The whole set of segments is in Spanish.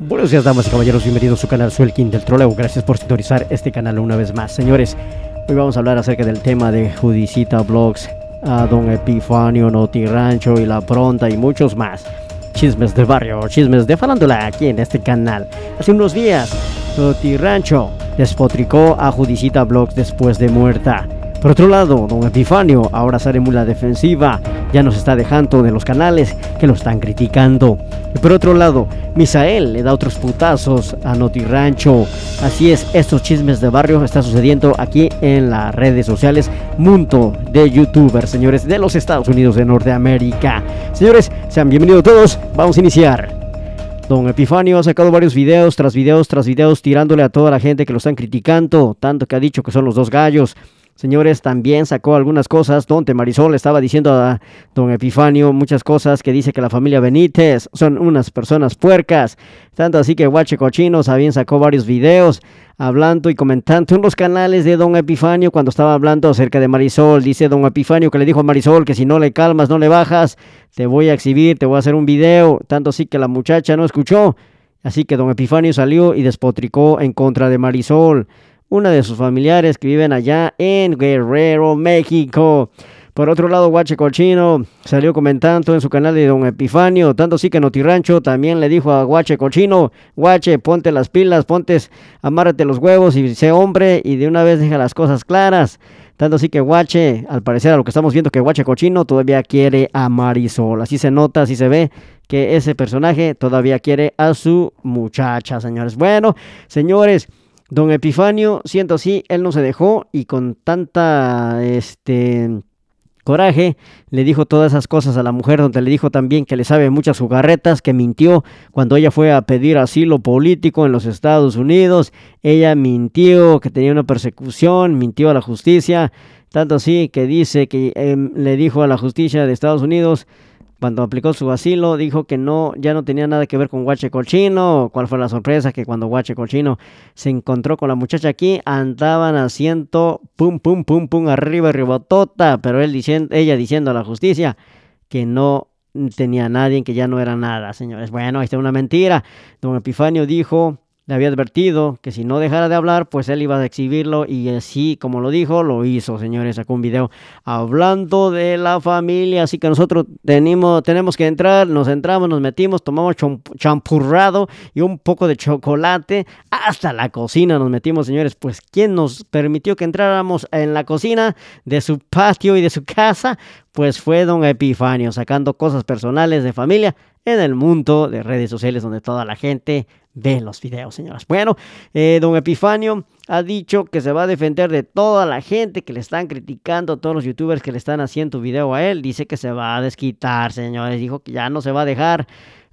Buenos días, damas y caballeros. Bienvenidos a su canal King del Troleo. Gracias por sintonizar este canal una vez más. Señores, hoy vamos a hablar acerca del tema de Judicita Blogs, a Don Epifanio, Noti Rancho y La Pronta y muchos más. Chismes de barrio, chismes de la aquí en este canal. Hace unos días, Noti Rancho despotricó a Judicita Blogs después de muerta. Por otro lado, don Epifanio, ahora sale muy la defensiva, ya nos está dejando de los canales que lo están criticando. Y por otro lado, Misael le da otros putazos a Noti Rancho. Así es, estos chismes de barrio están sucediendo aquí en las redes sociales, mundo de youtubers, señores, de los Estados Unidos de Norteamérica. Señores, sean bienvenidos todos, vamos a iniciar. Don Epifanio ha sacado varios videos tras videos tras videos tirándole a toda la gente que lo están criticando, tanto que ha dicho que son los dos gallos. Señores, también sacó algunas cosas. Donde Marisol estaba diciendo a don Epifanio muchas cosas que dice que la familia Benítez son unas personas puercas. Tanto así que Guache Cochino también sacó varios videos hablando y comentando en los canales de don Epifanio cuando estaba hablando acerca de Marisol. Dice don Epifanio que le dijo a Marisol que si no le calmas, no le bajas, te voy a exhibir, te voy a hacer un video. Tanto así que la muchacha no escuchó. Así que don Epifanio salió y despotricó en contra de Marisol una de sus familiares que viven allá en Guerrero, México. Por otro lado, Guache Cochino salió comentando en su canal de Don Epifanio, tanto sí que Notirancho también le dijo a Guache Cochino... Guache, ponte las pilas, ponte, amárrate los huevos y sé hombre y de una vez deja las cosas claras. Tanto así que Guache, al parecer a lo que estamos viendo que Guache Cochino todavía quiere a Marisol. Así se nota, así se ve que ese personaje todavía quiere a su muchacha, señores. Bueno, señores, Don Epifanio, siento así, él no se dejó y con tanta este coraje le dijo todas esas cosas a la mujer, donde le dijo también que le sabe muchas jugarretas, que mintió cuando ella fue a pedir asilo político en los Estados Unidos, ella mintió que tenía una persecución, mintió a la justicia, tanto así que dice que em, le dijo a la justicia de Estados Unidos cuando aplicó su asilo, dijo que no, ya no tenía nada que ver con Guache Colchino. ¿Cuál fue la sorpresa? Que cuando Guache Colchino se encontró con la muchacha aquí, andaban asiento, pum, pum, pum, pum, arriba, ribotota. Pero él diciendo, ella diciendo a la justicia que no tenía nadie, que ya no era nada, señores. Bueno, esta está una mentira. Don Epifanio dijo le había advertido que si no dejara de hablar, pues él iba a exhibirlo y así como lo dijo, lo hizo, señores, sacó un video hablando de la familia, así que nosotros tenemos, tenemos que entrar, nos entramos, nos metimos, tomamos champurrado y un poco de chocolate hasta la cocina nos metimos, señores, pues ¿quién nos permitió que entráramos en la cocina de su patio y de su casa? Pues fue don Epifanio, sacando cosas personales de familia en el mundo de redes sociales donde toda la gente ve los videos, señoras. Bueno, eh, don Epifanio ha dicho que se va a defender de toda la gente que le están criticando, todos los youtubers que le están haciendo video a él. Dice que se va a desquitar, señores. Dijo que ya no se va a dejar.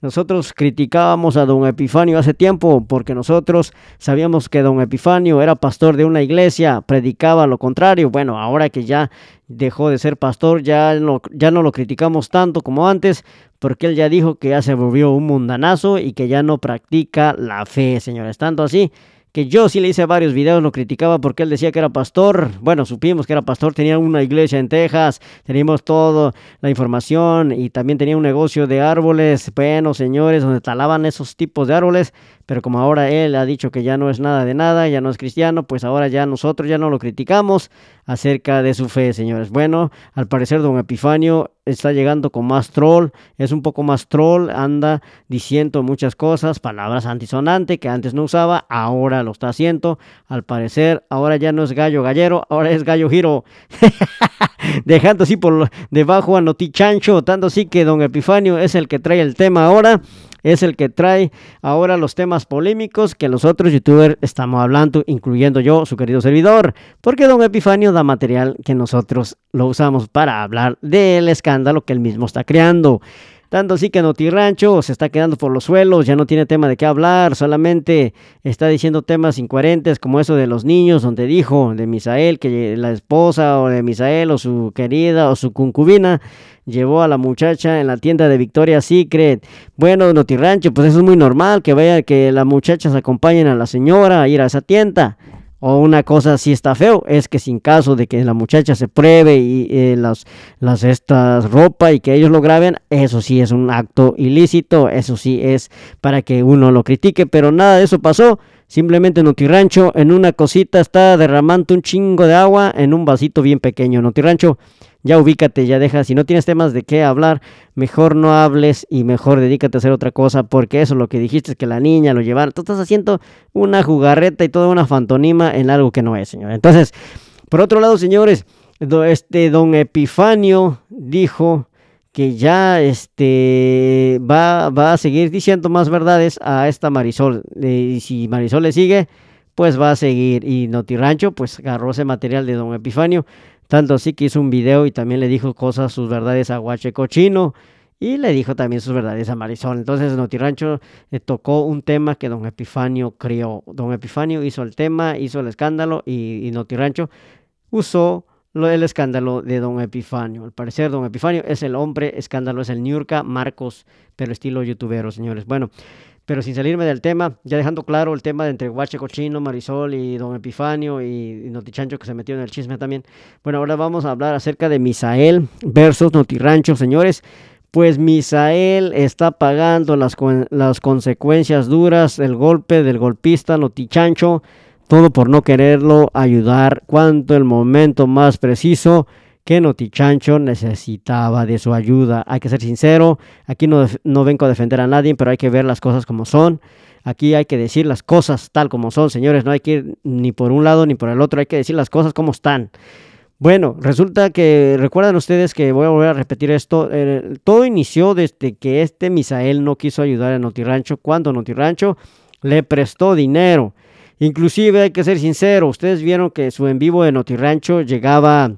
Nosotros criticábamos a don Epifanio hace tiempo porque nosotros sabíamos que don Epifanio era pastor de una iglesia, predicaba lo contrario. Bueno, ahora que ya dejó de ser pastor, ya no, ya no lo criticamos tanto como antes porque él ya dijo que ya se volvió un mundanazo y que ya no practica la fe, señores. Tanto así que yo sí le hice varios videos, lo criticaba porque él decía que era pastor. Bueno, supimos que era pastor, tenía una iglesia en Texas, teníamos toda la información y también tenía un negocio de árboles, bueno, señores, donde talaban esos tipos de árboles, pero como ahora él ha dicho que ya no es nada de nada, ya no es cristiano, pues ahora ya nosotros ya no lo criticamos acerca de su fe, señores. Bueno, al parecer don Epifanio está llegando con más troll, es un poco más troll, anda diciendo muchas cosas, palabras antisonantes que antes no usaba, ahora lo está haciendo. Al parecer, ahora ya no es gallo gallero, ahora es gallo giro. Dejando así por debajo a Noti Chancho, tanto así que don Epifanio es el que trae el tema ahora es el que trae ahora los temas polémicos que los otros youtubers estamos hablando, incluyendo yo, su querido servidor, porque don Epifanio da material que nosotros lo usamos para hablar del escándalo que él mismo está creando. Tanto así que Rancho se está quedando por los suelos, ya no tiene tema de qué hablar, solamente está diciendo temas incoherentes como eso de los niños, donde dijo de Misael que la esposa o de Misael o su querida o su concubina llevó a la muchacha en la tienda de Victoria Secret. Bueno, Rancho, pues eso es muy normal que vaya, que las muchachas acompañen a la señora a ir a esa tienda o una cosa sí está feo es que sin caso de que la muchacha se pruebe y eh, las las estas ropa y que ellos lo graben eso sí es un acto ilícito eso sí es para que uno lo critique pero nada de eso pasó simplemente Notirancho en una cosita está derramando un chingo de agua en un vasito bien pequeño Notirancho ya ubícate, ya deja, si no tienes temas de qué hablar, mejor no hables y mejor dedícate a hacer otra cosa, porque eso lo que dijiste es que la niña lo llevara, tú estás haciendo una jugarreta y toda una fantonima en algo que no es, señor. Entonces, por otro lado, señores, este don Epifanio dijo que ya este va, va a seguir diciendo más verdades a esta Marisol. Y si Marisol le sigue, pues va a seguir. Y Notirancho, pues agarró ese material de don Epifanio tanto así que hizo un video y también le dijo cosas, sus verdades a cochino y le dijo también sus verdades a Marisol. Entonces Notirancho le eh, tocó un tema que don Epifanio crió. Don Epifanio hizo el tema, hizo el escándalo y, Noti Notirancho usó el escándalo de don Epifanio. Al parecer don Epifanio es el hombre, escándalo es el Niurka Marcos, pero estilo youtubero, señores. Bueno, pero sin salirme del tema, ya dejando claro el tema de entre Guache Cochino, Marisol y Don Epifanio y, Notichancho que se metió en el chisme también. Bueno, ahora vamos a hablar acerca de Misael versus Notirancho, señores. Pues Misael está pagando las, las consecuencias duras, del golpe del golpista Notichancho, todo por no quererlo ayudar cuanto el momento más preciso que Notichancho necesitaba de su ayuda. Hay que ser sincero, aquí no, no vengo a defender a nadie, pero hay que ver las cosas como son. Aquí hay que decir las cosas tal como son, señores. No hay que ir ni por un lado ni por el otro, hay que decir las cosas como están. Bueno, resulta que recuerdan ustedes que voy a volver a repetir esto. Eh, todo inició desde que este Misael no quiso ayudar a Rancho cuando Notirancho le prestó dinero. Inclusive hay que ser sincero, ustedes vieron que su en vivo de Notirancho llegaba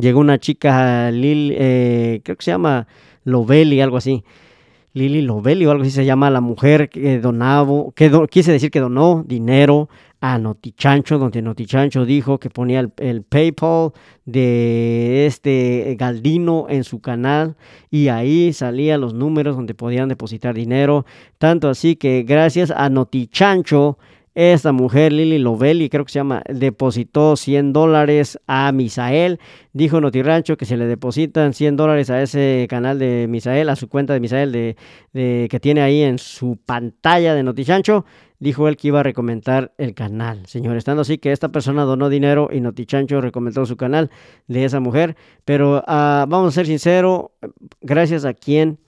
llegó una chica, Lil, eh, creo que se llama Loveli, algo así. Lili Loveli o algo así se llama, la mujer que donaba, que quise decir que donó dinero a Notichancho, donde Notichancho dijo que ponía el, el, PayPal de este Galdino en su canal y ahí salían los números donde podían depositar dinero. Tanto así que gracias a Notichancho esta mujer, Lili Lovelli, creo que se llama, depositó 100 dólares a Misael. Dijo Notirancho que se le depositan 100 dólares a ese canal de Misael, a su cuenta de Misael de, de, que tiene ahí en su pantalla de Notichancho. Dijo él que iba a recomendar el canal. Señor, estando así que esta persona donó dinero y Notichancho recomendó su canal de esa mujer. Pero ah, vamos a ser sinceros, gracias a quien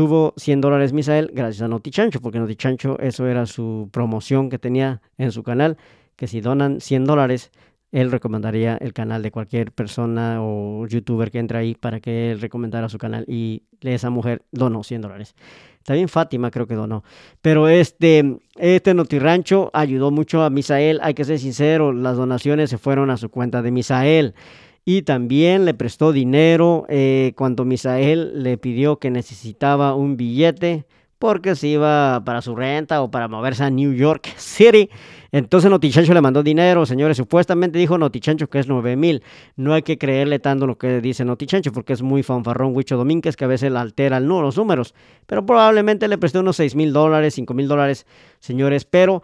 tuvo 100 dólares Misael gracias a Notichancho, porque Notichancho eso era su promoción que tenía en su canal, que si donan 100 dólares, él recomendaría el canal de cualquier persona o youtuber que entra ahí para que él recomendara su canal y esa mujer donó 100 dólares. También Fátima creo que donó. Pero este, este Notirancho ayudó mucho a Misael. Hay que ser sincero, las donaciones se fueron a su cuenta de Misael y también le prestó dinero eh, cuando Misael le pidió que necesitaba un billete porque se iba para su renta o para moverse a New York City. Entonces Notichancho le mandó dinero, señores. Supuestamente dijo Notichancho que es 9 mil. No hay que creerle tanto lo que dice Notichancho porque es muy fanfarrón Huicho Domínguez que a veces altera los números. Pero probablemente le prestó unos 6 mil dólares, 5 mil dólares, señores. Pero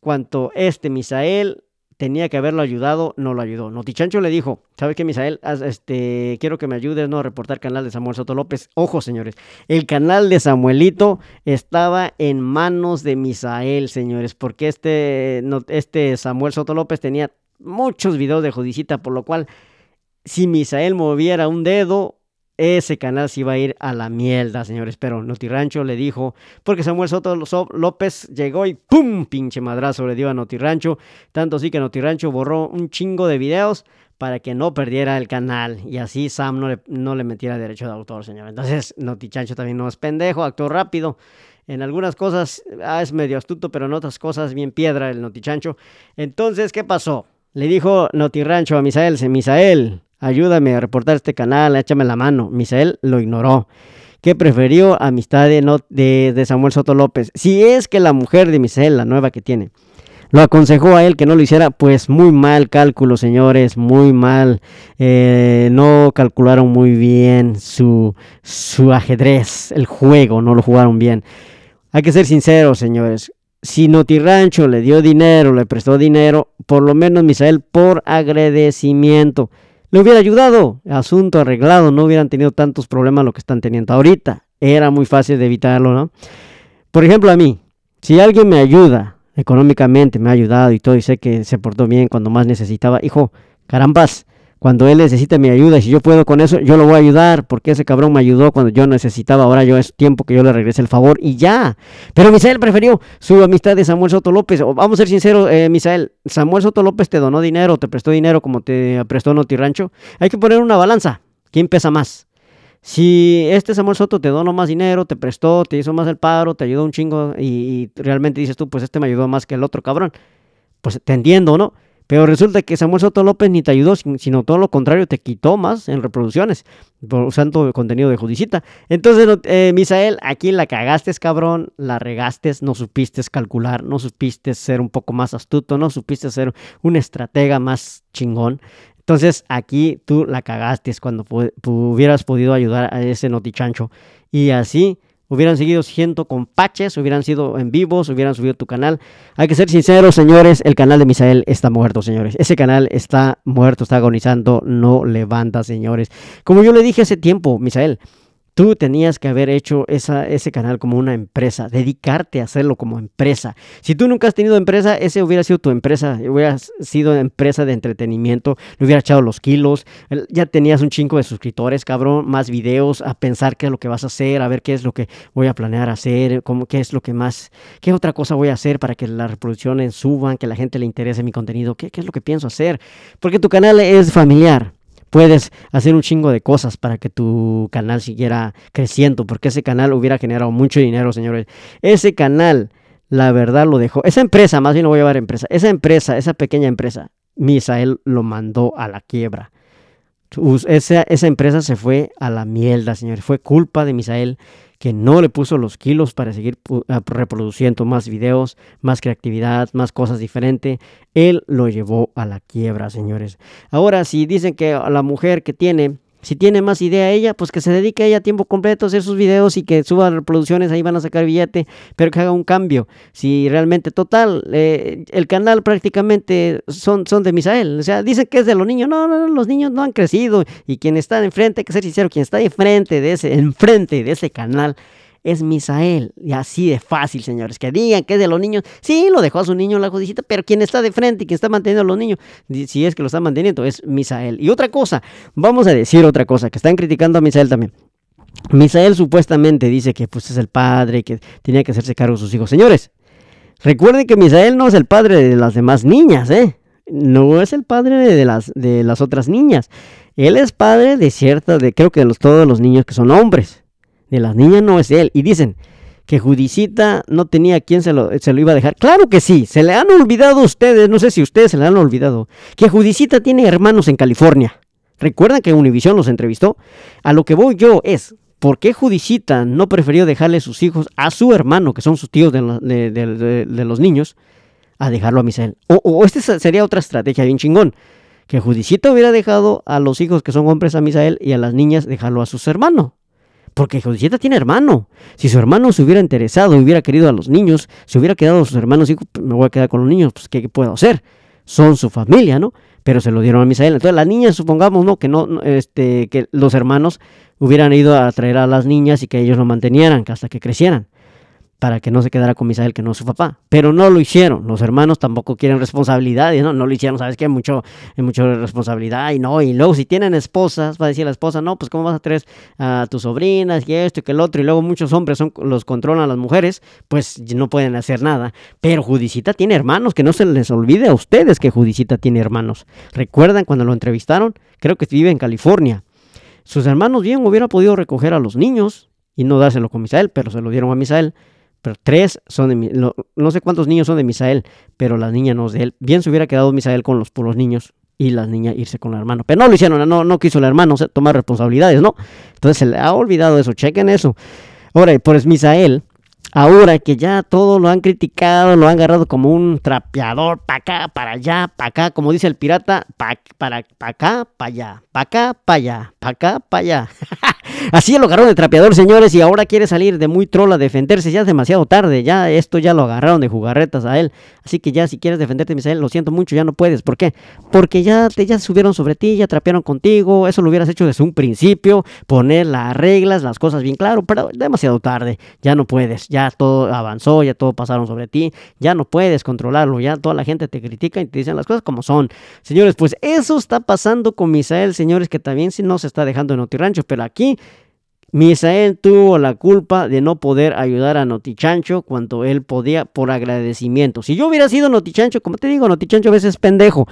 cuanto este Misael tenía que haberlo ayudado, no lo ayudó. Notichancho le dijo, ¿sabes qué, Misael? Este, quiero que me ayudes a reportar canal de Samuel Soto López. Ojo, señores, el canal de Samuelito estaba en manos de Misael, señores, porque este, este Samuel Soto López tenía muchos videos de judicita, por lo cual, si Misael moviera un dedo, ese canal se iba a ir a la mierda, señores. Pero Notirancho le dijo, porque Samuel Soto López llegó y ¡pum! Pinche madrazo le dio a Notirancho. Tanto sí que Notirancho borró un chingo de videos para que no perdiera el canal y así Sam no le, no le metiera derecho de autor, señor. Entonces, Notichancho también no es pendejo, actuó rápido. En algunas cosas ah, es medio astuto, pero en otras cosas bien piedra el Notichancho. Entonces, ¿qué pasó? Le dijo Notirancho a Misael, Misael, Ayúdame a reportar este canal, échame la mano. Misael lo ignoró, que preferió amistad de, de, Samuel Soto López. Si es que la mujer de Misael, la nueva que tiene, lo aconsejó a él que no lo hiciera, pues muy mal cálculo, señores, muy mal. Eh, no calcularon muy bien su, su ajedrez, el juego, no lo jugaron bien. Hay que ser sinceros, señores. Si Notirancho le dio dinero, le prestó dinero, por lo menos Misael por agradecimiento hubiera ayudado. Asunto arreglado, no hubieran tenido tantos problemas lo que están teniendo ahorita. Era muy fácil de evitarlo, ¿no? Por ejemplo, a mí, si alguien me ayuda económicamente, me ha ayudado y todo, y sé que se portó bien cuando más necesitaba, hijo, carambas, cuando él necesita mi ayuda, y si yo puedo con eso, yo lo voy a ayudar, porque ese cabrón me ayudó cuando yo necesitaba, ahora yo es tiempo que yo le regrese el favor y ya. Pero Misael prefirió su amistad de Samuel Soto López. Vamos a ser sinceros, eh, Misael, Samuel Soto López te donó dinero, te prestó dinero como te prestó Noti Rancho. Hay que poner una balanza. ¿Quién pesa más? Si este Samuel Soto te donó más dinero, te prestó, te hizo más el paro, te ayudó un chingo y, y realmente dices tú, pues este me ayudó más que el otro cabrón. Pues te entiendo, ¿no? Pero resulta que Samuel Soto López ni te ayudó, sino todo lo contrario, te quitó más en reproducciones por usando contenido de Judicita. Entonces, eh, Misael, aquí la cagaste, cabrón, la regaste, no supiste calcular, no supiste ser un poco más astuto, no supiste ser un estratega más chingón. Entonces, aquí tú la cagaste cuando hubieras podido ayudar a ese notichancho. Y así hubieran seguido siendo compaches, hubieran sido en vivos, hubieran subido tu canal. Hay que ser sinceros, señores, el canal de Misael está muerto, señores. Ese canal está muerto, está agonizando, no levanta, señores. Como yo le dije hace tiempo, Misael, Tú tenías que haber hecho ese canal como una empresa, dedicarte a hacerlo como empresa. Si tú nunca has tenido empresa, ese hubiera sido tu empresa, hubiera sido empresa de entretenimiento, le hubiera echado los kilos, ya tenías un chingo de suscriptores, cabrón, más videos, a pensar qué es lo que vas a hacer, a ver qué es lo que voy a planear hacer, cómo, qué es lo que más, qué otra cosa voy a hacer para que las reproducciones suban, que la gente le interese mi contenido, qué es lo que pienso hacer. Porque tu canal es familiar, puedes hacer un chingo de cosas para que tu canal siguiera creciendo, porque ese canal hubiera generado mucho dinero, señores. Ese canal, la verdad, lo dejó. Esa empresa, más bien no voy a llevar empresa, esa empresa, esa pequeña empresa, Misael lo mandó a la quiebra. Esa, esa empresa se fue a la mierda, señores. Fue culpa de Misael que no le puso los kilos para seguir ah, reproduciendo más videos, más creatividad, más cosas diferentes. Él lo llevó a la quiebra, señores. Ahora, si dicen que a la mujer que tiene si tiene más idea ella, pues que se dedique a ella a tiempo completo, a hacer sus videos y que suba reproducciones, ahí van a sacar billete, pero que haga un cambio. Si realmente, total, eh, el canal prácticamente son, son de Misael. O sea, dice que es de los niños. No, no, los niños no han crecido. Y quien está enfrente, hay que ser sincero, quien está enfrente de ese, enfrente de ese canal es Misael. Y así de fácil, señores. Que digan que es de los niños. Sí, lo dejó a su niño la judicita, pero quien está de frente y quien está manteniendo a los niños, si es que lo está manteniendo, es Misael. Y otra cosa, vamos a decir otra cosa, que están criticando a Misael también. Misael supuestamente dice que pues es el padre, que tenía que hacerse cargo de sus hijos. Señores, recuerden que Misael no es el padre de las demás niñas, ¿eh? No es el padre de las, de las otras niñas. Él es padre de cierta, de creo que de todos los niños que son hombres de las niñas no es él. Y dicen que Judicita no tenía quien se lo, se lo iba a dejar. Claro que sí, se le han olvidado a ustedes, no sé si ustedes se le han olvidado, que Judicita tiene hermanos en California. Recuerdan que Univision los entrevistó. A lo que voy yo es, ¿por qué Judicita no prefirió dejarle sus hijos a su hermano, que son sus tíos de, los niños, a dejarlo a Misael? O, o esta sería otra estrategia bien chingón. Que Judicita hubiera dejado a los hijos que son hombres a Misael y a las niñas dejarlo a sus hermanos. Porque Josieta tiene hermano. Si su hermano se hubiera interesado, hubiera querido a los niños, se hubiera quedado a sus hermanos, y pues, me voy a quedar con los niños, pues ¿qué, puedo hacer? Son su familia, ¿no? Pero se lo dieron a Misael. Entonces las niñas, supongamos, ¿no? Que no, este, que los hermanos hubieran ido a traer a las niñas y que ellos lo mantenieran hasta que crecieran para que no se quedara con Misael, que no es su papá. Pero no lo hicieron. Los hermanos tampoco quieren responsabilidad. no, no lo hicieron, ¿sabes qué? Mucho, mucho responsabilidad. Y no, y luego si tienen esposas, va a decir la esposa, no, pues cómo vas a traer a tus sobrinas y esto y que el otro. Y luego muchos hombres son, los controlan a las mujeres, pues no pueden hacer nada. Pero Judicita tiene hermanos, que no se les olvide a ustedes que Judicita tiene hermanos. ¿Recuerdan cuando lo entrevistaron? Creo que vive en California. Sus hermanos bien hubiera podido recoger a los niños y no dárselo con Misael, pero se lo dieron a Misael pero tres son de no, sé cuántos niños son de Misael, pero las niñas no de él. Bien se hubiera quedado Misael con los puros niños y las niñas irse con el hermano, pero no lo hicieron, no, no quiso el hermano tomar responsabilidades, ¿no? Entonces se le ha olvidado eso, chequen eso. Ahora, pues Misael, ahora que ya todos lo han criticado, lo han agarrado como un trapeador, para acá, para allá, para acá, como dice el pirata, para pa, acá, para allá, para acá, para allá, para acá, para allá. Así lo agarraron de trapeador, señores, y ahora quiere salir de muy troll a defenderse. Ya es demasiado tarde, ya esto ya lo agarraron de jugarretas a él. Así que ya si quieres defenderte, Misael, lo siento mucho, ya no puedes. ¿Por qué? Porque ya te ya subieron sobre ti, ya trapearon contigo. Eso lo hubieras hecho desde un principio, poner las reglas, las cosas bien claro, pero demasiado tarde. Ya no puedes, ya todo avanzó, ya todo pasaron sobre ti, ya no puedes controlarlo, ya toda la gente te critica y te dicen las cosas como son. Señores, pues eso está pasando con Misael, señores, que también si no se está dejando en Otirancho, pero aquí Misael tuvo la culpa de no poder ayudar a Notichancho cuanto él podía por agradecimiento. Si yo hubiera sido Notichancho, como te digo, Notichancho a veces es pendejo.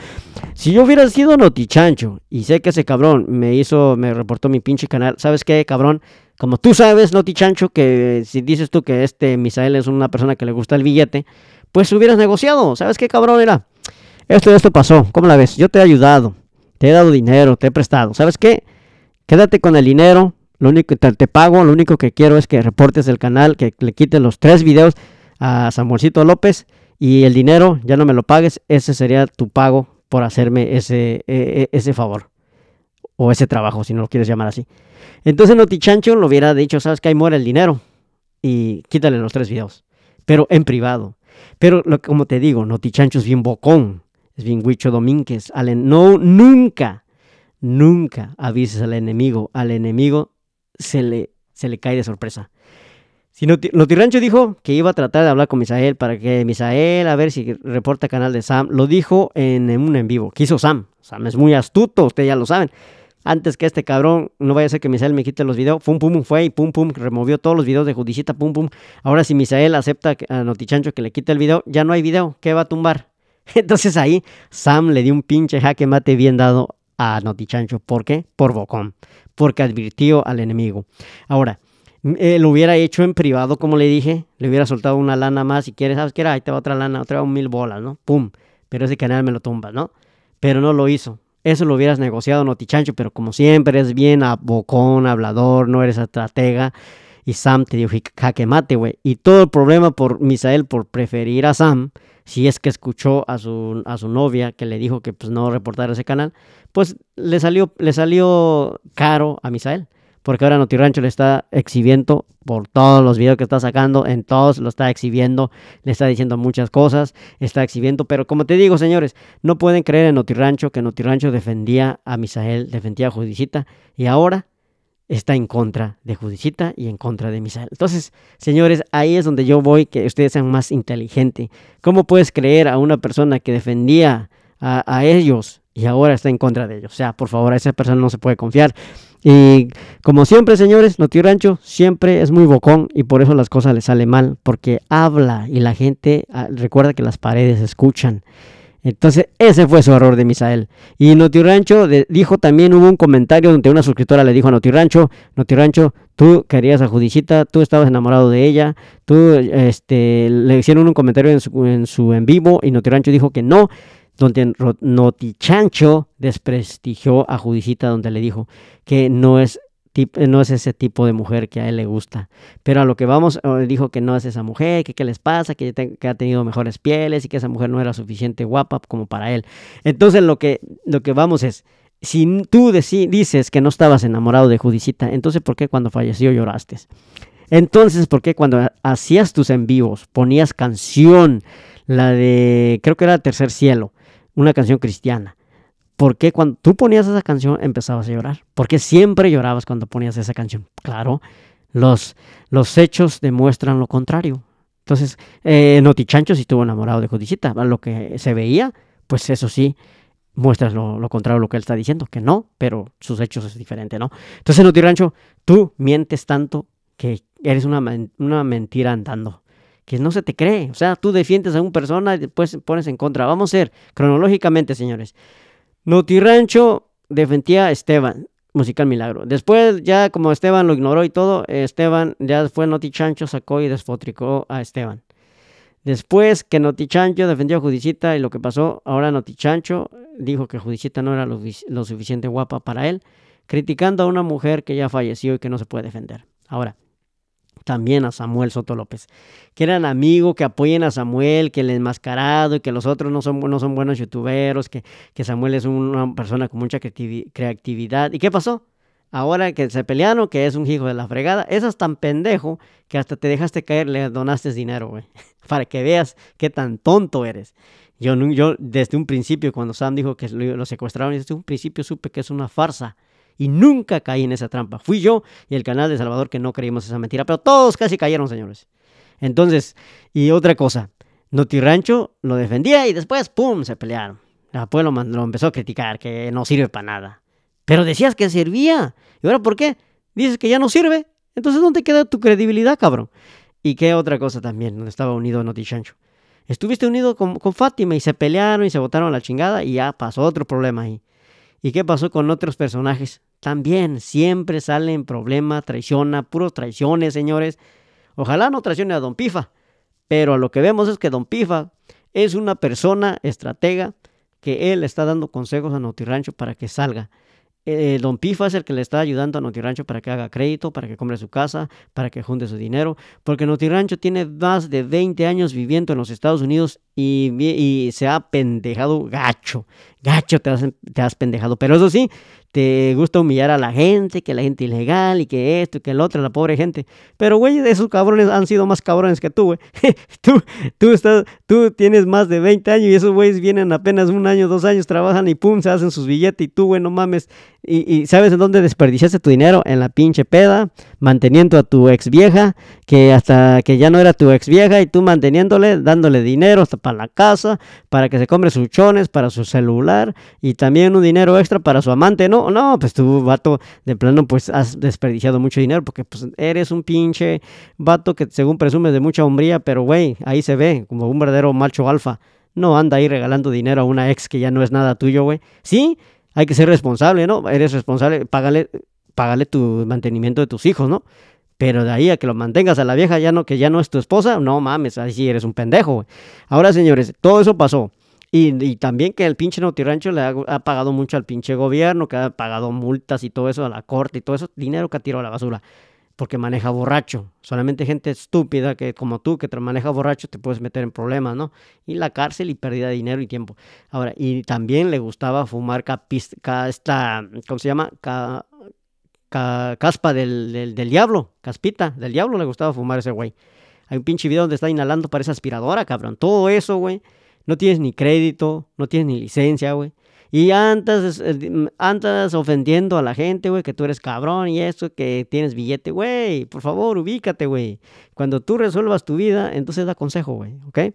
Si yo hubiera sido Notichancho y sé que ese cabrón me hizo, me reportó mi pinche canal, ¿sabes qué, cabrón? Como tú sabes, Notichancho, que si dices tú que este Misael es una persona que le gusta el billete, pues hubieras negociado. ¿Sabes qué, cabrón era? Esto esto pasó. ¿Cómo la ves? Yo te he ayudado, te he dado dinero, te he prestado. ¿Sabes qué? Quédate con el dinero lo único que te, pago, lo único que quiero es que reportes el canal, que le quites los tres videos a Samuelcito López y el dinero ya no me lo pagues. Ese sería tu pago por hacerme ese, e, e, ese favor o ese trabajo, si no lo quieres llamar así. Entonces Notichancho lo hubiera dicho, sabes que ahí muere el dinero y quítale los tres videos, pero en privado. Pero lo, como te digo, Notichancho es bien bocón, es bien Huicho Domínguez. no, nunca, nunca avises al enemigo. Al enemigo se le, se le cae de sorpresa. Si Rancho dijo que iba a tratar de hablar con Misael para que Misael, a ver si reporta canal de Sam, lo dijo en un en vivo, ¿Qué hizo Sam. Sam es muy astuto, ustedes ya lo saben. Antes que este cabrón, no vaya a ser que Misael me quite los videos, pum pum fue y pum pum removió todos los videos de Judicita, pum pum. Ahora si Misael acepta a Chancho que le quite el video, ya no hay video, ¿qué va a tumbar? Entonces ahí Sam le dio un pinche jaque mate bien dado a Chancho ¿Por qué? Por Bocón porque advirtió al enemigo. Ahora, eh, lo hubiera hecho en privado, como le dije, le hubiera soltado una lana más, si quieres, ¿sabes qué era? Ahí te va otra lana, otra un mil bolas, ¿no? ¡Pum! Pero ese canal me lo tumba ¿no? Pero no lo hizo. Eso lo hubieras negociado, Notichancho, pero como siempre es bien a bocón, hablador, no eres estratega. Y Sam te dijo, jaque mate, güey. Y todo el problema por Misael, por preferir a Sam, si es que escuchó a su, a su novia que le dijo que pues, no reportara ese canal, pues le salió, le salió caro a Misael. Porque ahora NotiRancho le está exhibiendo por todos los videos que está sacando, en todos lo está exhibiendo, le está diciendo muchas cosas, está exhibiendo. Pero como te digo, señores, no pueden creer en NotiRancho, que NotiRancho defendía a Misael, defendía a Judicita, y ahora está en contra de Judicita y en contra de Misael. Entonces, señores, ahí es donde yo voy, que ustedes sean más inteligentes. ¿Cómo puedes creer a una persona que defendía a, ellos y ahora está en contra de ellos? O sea, por favor, a esa persona no se puede confiar. Y como siempre, señores, Noti Rancho siempre es muy bocón y por eso las cosas le salen mal, porque habla y la gente ah, recuerda que las paredes escuchan. Entonces, ese fue su error de Misael. Y Notirancho Rancho dijo también, hubo un comentario donde una suscriptora le dijo a Notirancho Notirancho tú querías a Judicita, tú estabas enamorado de ella, tú, este, le hicieron un comentario en su en, su en vivo y Notirancho dijo que no, donde Noti Chancho desprestigió a Judicita, donde le dijo que no es eh, no es ese tipo de mujer que a él le gusta. Pero a lo que vamos, eh, dijo que no es esa mujer, que qué les pasa, que, ha tenido mejores pieles y que esa mujer no era suficiente guapa como para él. Entonces lo que, lo que vamos es, si tú dices que no estabas enamorado de Judicita, entonces ¿por qué cuando falleció lloraste? Entonces, ¿por qué cuando hacías tus envíos ponías canción, la de, creo que era Tercer Cielo, una canción cristiana? ¿Por qué cuando tú ponías esa canción empezabas a llorar? Porque siempre llorabas cuando ponías esa canción. Claro, los, los hechos demuestran lo contrario. Entonces, eh, Chancho sí estuvo enamorado de Judicita. Lo que se veía, pues eso sí, muestras lo, contrario a lo que él está diciendo, que no, pero sus hechos es diferente, ¿no? Entonces, Rancho, tú mientes tanto que eres una, mentira andando que no se te cree. O sea, tú defiendes a una persona y después pones en contra. Vamos a ser cronológicamente, señores. Rancho defendía a Esteban, Musical Milagro. Después, ya como Esteban lo ignoró y todo, Esteban, ya fue Noti Chancho sacó y desfotricó a Esteban. Después que Noti Chancho defendió a Judicita y lo que pasó, ahora Noti Chancho dijo que Judicita no era lo, lo, suficiente guapa para él, criticando a una mujer que ya falleció y que no se puede defender. Ahora, también a Samuel Soto López. Que eran amigos, que apoyen a Samuel, que el enmascarado y que los otros no son, no son buenos youtuberos, que, que Samuel es una persona con mucha creatividad. ¿Y qué pasó? Ahora que se pelearon, que es un hijo de la fregada, esas es tan pendejo que hasta te dejaste caer, le donaste dinero, güey. Para que veas qué tan tonto eres. Yo, yo desde un principio, cuando Sam dijo que lo secuestraron, desde un principio supe que es una farsa y nunca caí en esa trampa. Fui yo y el canal de Salvador que no creímos esa mentira, pero todos casi cayeron, señores. Entonces, y otra cosa, Noti Rancho lo defendía y después, ¡pum!, se pelearon. Después ah, pues lo, lo empezó a criticar, que no sirve para nada. Pero decías que servía. ¿Y ahora por qué? Dices que ya no sirve. Entonces, ¿dónde queda tu credibilidad, cabrón? Y qué otra cosa también, donde estaba unido Noti Rancho. Estuviste unido con, con Fátima y se pelearon y se botaron a la chingada y ya pasó otro problema ahí. ¿Y qué pasó con otros personajes? También siempre salen problemas, traiciona, puros traiciones, señores. Ojalá no traicione a Don Pifa, pero a lo que vemos es que Don Pifa es una persona estratega que él está dando consejos a Notirancho para que salga. Eh, don Pifa es el que le está ayudando a Rancho para que haga crédito, para que compre su casa, para que junte su dinero, porque Rancho tiene más de 20 años viviendo en los Estados Unidos y, y se ha pendejado gacho gacho te has, pendejado. Pero eso sí, te gusta humillar a la gente, que la gente ilegal y que esto y que el otro, la pobre gente. Pero, güey, esos cabrones han sido más cabrones que tú, güey. tú, tú, estás, tú tienes más de 20 años y esos güeyes vienen apenas un año, dos años, trabajan y pum, se hacen sus billetes y tú, güey, no mames. Y, y, ¿sabes en dónde desperdiciaste tu dinero? En la pinche peda, manteniendo a tu ex vieja, que hasta que ya no era tu ex vieja y tú manteniéndole, dándole dinero hasta para la casa, para que se compre sus chones, para su celular y también un dinero extra para su amante, ¿no? No, pues tú, vato, de plano, pues has desperdiciado mucho dinero porque pues eres un pinche vato que según presumes de mucha hombría, pero güey, ahí se ve como un verdadero macho alfa. No anda ahí regalando dinero a una ex que ya no es nada tuyo, güey. Sí, hay que ser responsable, ¿no? Eres responsable, págale, págale tu mantenimiento de tus hijos, ¿no? Pero de ahí a que lo mantengas a la vieja ya no, que ya no es tu esposa, no mames, ahí sí eres un pendejo. Güey. Ahora, señores, todo eso pasó. Y, también que el pinche Rancho le ha, pagado mucho al pinche gobierno, que ha pagado multas y todo eso a la corte y todo eso, dinero que ha tirado a la basura. Porque maneja borracho. Solamente gente estúpida que, como tú, que te maneja borracho, te puedes meter en problemas, ¿no? Y la cárcel y pérdida de dinero y tiempo. Ahora, y también le gustaba fumar esta, ¿cómo se llama? Ca, caspa del, del, del diablo, caspita del diablo le gustaba fumar ese güey. Hay un pinche video donde está inhalando para esa aspiradora, cabrón. Todo eso, güey no tienes ni crédito, no tienes ni licencia, güey. Y andas, andas ofendiendo a la gente, güey, que tú eres cabrón y eso, que tienes billete, güey. Por favor, ubícate, güey. Cuando tú resuelvas tu vida, entonces da consejo, güey, ¿ok?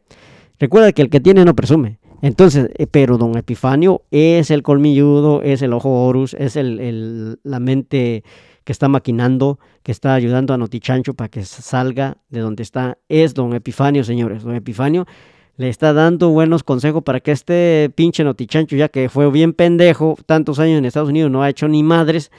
Recuerda que el que tiene no presume. Entonces, eh, pero don Epifanio es el colmilludo, es el ojo Horus, es el, la mente que está maquinando, que está ayudando a Notichancho para que salga de donde está. Es don Epifanio, señores. Don Epifanio le está dando buenos consejos para que este pinche notichancho, ya que fue bien pendejo tantos años en Estados Unidos, no ha hecho ni madres,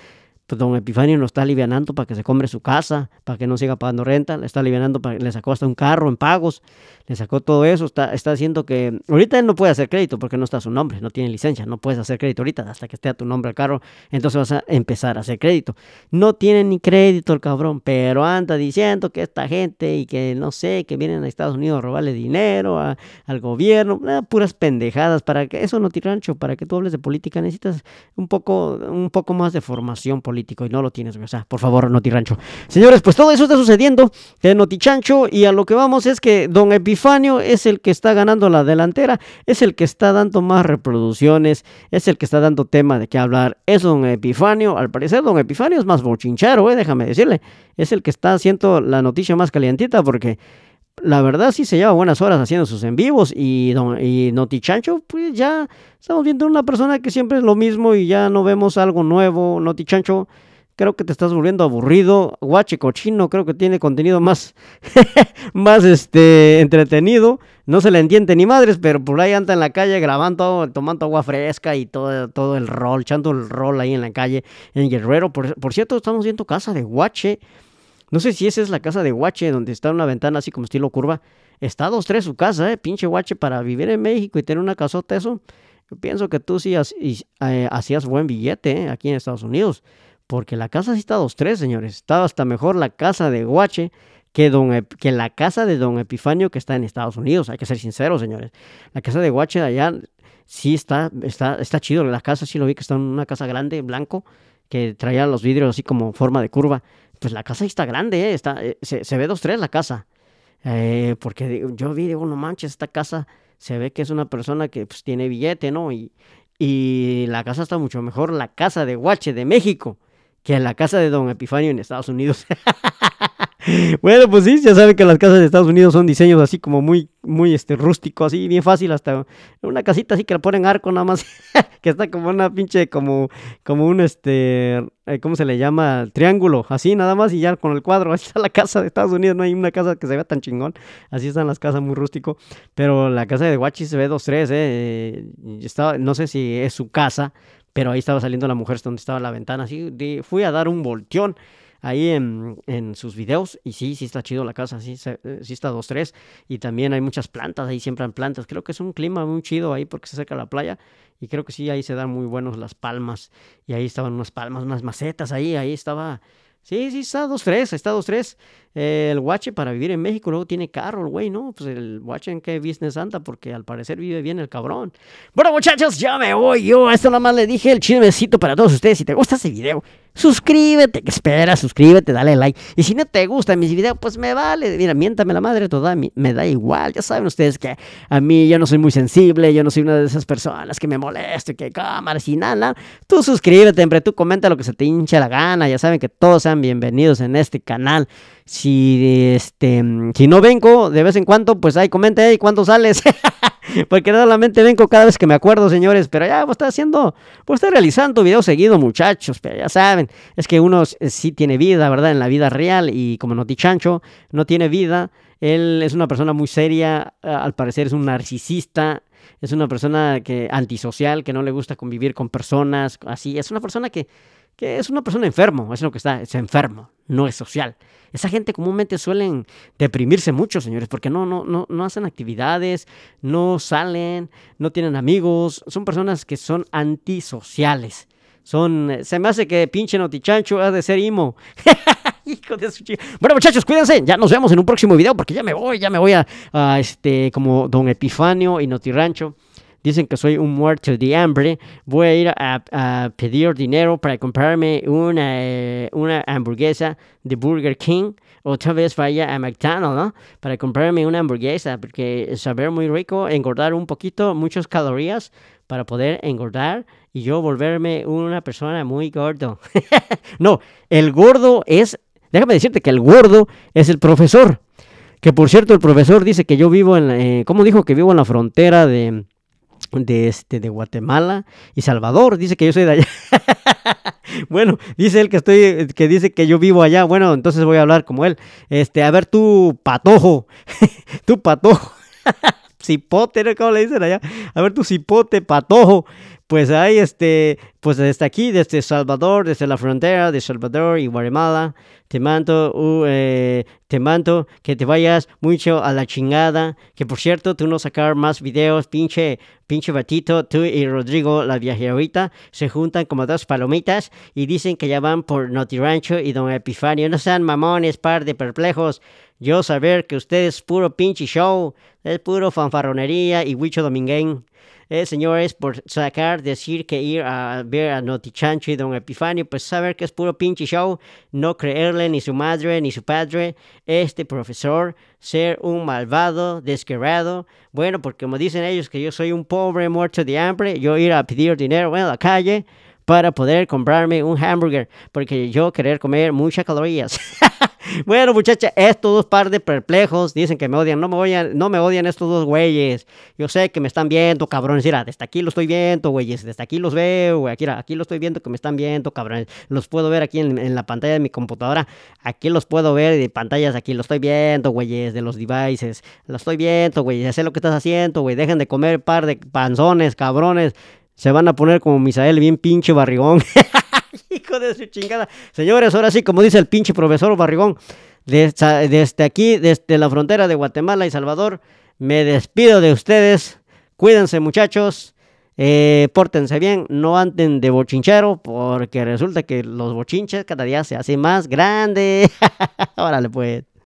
pues don Epifanio lo está alivianando para que se compre su casa, para que no siga pagando renta, le está alivianando, para, le sacó hasta un carro en pagos, le sacó todo eso, está, está haciendo que, ahorita él no puede hacer crédito porque no está a su nombre, no tiene licencia, no puedes hacer crédito ahorita hasta que esté a tu nombre el carro, entonces vas a empezar a hacer crédito. No tiene ni crédito el cabrón, pero anda diciendo que esta gente y que no sé, que vienen a Estados Unidos a robarle dinero al gobierno, puras pendejadas, para que eso no tirancho, para que tú hables de política necesitas un poco, un poco más de formación política y no lo tienes, O sea, por favor, Notirancho. Señores, pues todo eso está sucediendo de Notichancho y a lo que vamos es que Don Epifanio es el que está ganando la delantera, es el que está dando más reproducciones, es el que está dando tema de qué hablar. Es Don Epifanio, al parecer Don Epifanio es más bochinchero, eh, déjame decirle. Es el que está haciendo la noticia más calientita porque la verdad sí se lleva buenas horas haciendo sus en vivos y, don, y Noti Chancho, pues ya estamos viendo una persona que siempre es lo mismo y ya no vemos algo nuevo. Noti Chancho, creo que te estás volviendo aburrido. Guache Cochino, creo que tiene contenido más, más este, entretenido. No se le entiende ni madres, pero por ahí anda en la calle grabando, tomando agua fresca y todo, todo el rol, echando el rol ahí en la calle en Guerrero. Por, por cierto, estamos viendo casa de Guache. No sé si esa es la casa de Guache, donde está una ventana así como estilo curva. Está dos, tres su casa, ¿eh? Pinche Guache, para vivir en México y tener una casota, eso. pienso que tú sí eh, hacías buen billete ¿eh? aquí en Estados Unidos. Porque la casa sí está dos, tres, señores. Está hasta mejor la casa de Guache que, don, que la casa de Don Epifanio que está en Estados Unidos. Hay que ser sinceros, señores. La casa de Guache allá sí está, está, está chido. La casa sí lo vi que está en una casa grande, blanco, que traía los vidrios así como forma de curva pues la casa está grande, ¿eh? está, eh, se, ve dos, tres la casa. Eh, porque yo vi, digo, no manches, esta casa se ve que es una persona que pues, tiene billete, ¿no? Y, y la casa está mucho mejor, la casa de Guache de México, que la casa de Don Epifanio en Estados Unidos. bueno, pues sí, ya saben que las casas de Estados Unidos son diseños así como muy, muy este, rústico, así, bien fácil, hasta una casita así que la ponen arco nada más, que está como una pinche, como, como un este, eh, ¿cómo se le llama? Triángulo, así nada más, y ya con el cuadro, así está la casa de Estados Unidos, no hay una casa que se vea tan chingón, así están las casas muy rústico, pero la casa de Guachi se ve dos, tres, eh, estaba, no sé si es su casa, pero ahí estaba saliendo la mujer donde estaba la ventana, así, fui a dar un volteón, ahí en, sus videos. Y sí, sí está chido la casa, sí, eh, está 2-3. Y también hay muchas plantas, ahí siempre hay plantas. Creo que es un clima muy chido ahí porque se acerca la playa. Y creo que sí, ahí se dan muy buenos las palmas. Y ahí estaban unas palmas, unas macetas ahí, ahí estaba. Sí, sí, está 2-3, está 2-3 el guache para vivir en México, luego tiene carro, el güey, ¿no? Pues el guache en qué business anda, porque al parecer vive bien el cabrón. Bueno, muchachos, ya me voy yo. Esto nada más le dije el besito para todos ustedes. Si te gusta ese video, suscríbete, espera, suscríbete, dale like. Y si no te gustan mis videos, pues me vale. Mira, miéntame la madre, toda me da igual. Ya saben ustedes que a mí yo no soy muy sensible, yo no soy una de esas personas que me Y que cámaras y nada, nada. Tú suscríbete, hombre, tú comenta lo que se te hincha la gana. Ya saben que todos sean bienvenidos en este canal si este si no vengo de vez en cuando, pues ahí comente, ahí ¿cuándo sales? Porque solamente vengo cada vez que me acuerdo, señores, pero ya vos pues, estás haciendo, pues estás realizando videos seguido, muchachos, pero ya saben, es que uno sí tiene vida, ¿verdad? En la vida real y como Chancho, no tiene vida, él es una persona muy seria, al parecer es un narcisista, es una persona que antisocial, que no le gusta convivir con personas, así, es una persona que que es una persona enfermo, es lo que está, es enfermo, no es social. Esa gente comúnmente suelen deprimirse mucho, señores, porque no, no, no, no hacen actividades, no salen, no tienen amigos, son personas que son antisociales. Son, eh, se me hace que pinche notichancho ha de ser imo. Hijo de su Bueno, muchachos, cuídense. Ya nos vemos en un próximo video porque ya me voy, ya me voy a, este, como Don Epifanio y Notirancho dicen que soy un muerto de hambre, voy a ir a, pedir dinero para comprarme una, eh, una hamburguesa de Burger King o tal vez vaya a McDonald's, ¿no? Para comprarme una hamburguesa, porque saber muy rico, engordar un poquito, muchas calorías para poder engordar y yo volverme una persona muy gordo. no, el gordo es, déjame decirte que el gordo es el profesor. Que por cierto, el profesor dice que yo vivo en, eh, ¿cómo dijo? Que vivo en la frontera de, pues, de este de Guatemala y Salvador, dice que yo soy de allá. bueno, dice él que estoy que dice que yo vivo allá. Bueno, entonces voy a hablar como él. Este, a ver tu patojo. tu patojo. cipote, ¿no? ¿Cómo le dicen allá? A ver tu cipote, patojo pues ahí, este, pues desde aquí, desde Salvador, desde la frontera de Salvador y Guatemala, te mando, uh, eh, te mando que te vayas mucho a la chingada, que por cierto, tú no sacar más videos, pinche, pinche batito, tú y Rodrigo, la viajerita, se juntan como dos palomitas y dicen que ya van por Rancho y Don Epifanio, no sean mamones, par de perplejos, yo saber que ustedes puro pinche show, es puro fanfarronería y huicho dominguén. Eh, señores, por sacar, decir que ir a ver a Notichancho y Don Epifanio, pues saber que es puro pinche show, no creerle ni su madre ni su padre, este profesor, ser un malvado, desquerrado, bueno, porque como dicen ellos que yo soy un pobre muerto de hambre, yo ir a pedir dinero en la calle, para poder comprarme un hamburger, porque yo querer comer muchas calorías. bueno, muchacha, estos dos par de perplejos dicen que me odian. No me odian, no me odian estos dos güeyes. Yo sé que me están viendo, cabrones. Mira, desde aquí lo estoy viendo, güeyes. Desde aquí los veo, güey. Aquí, aquí los estoy viendo que me están viendo, cabrones. Los puedo ver aquí en, la pantalla de mi computadora. Aquí los puedo ver de pantallas. Aquí los estoy viendo, güeyes, de los devices. Los estoy viendo, güey. Ya sé lo que estás haciendo, güey. Dejen de comer par de panzones, cabrones se van a poner como Misael, bien pinche barrigón. Hijo de su chingada. Señores, ahora sí, como dice el pinche profesor barrigón, desde, aquí, desde la frontera de Guatemala y Salvador, me despido de ustedes. Cuídense, muchachos. Eh, pórtense bien, no anden de bochinchero, porque resulta que los bochinches cada día se hacen más grandes. Órale, pues.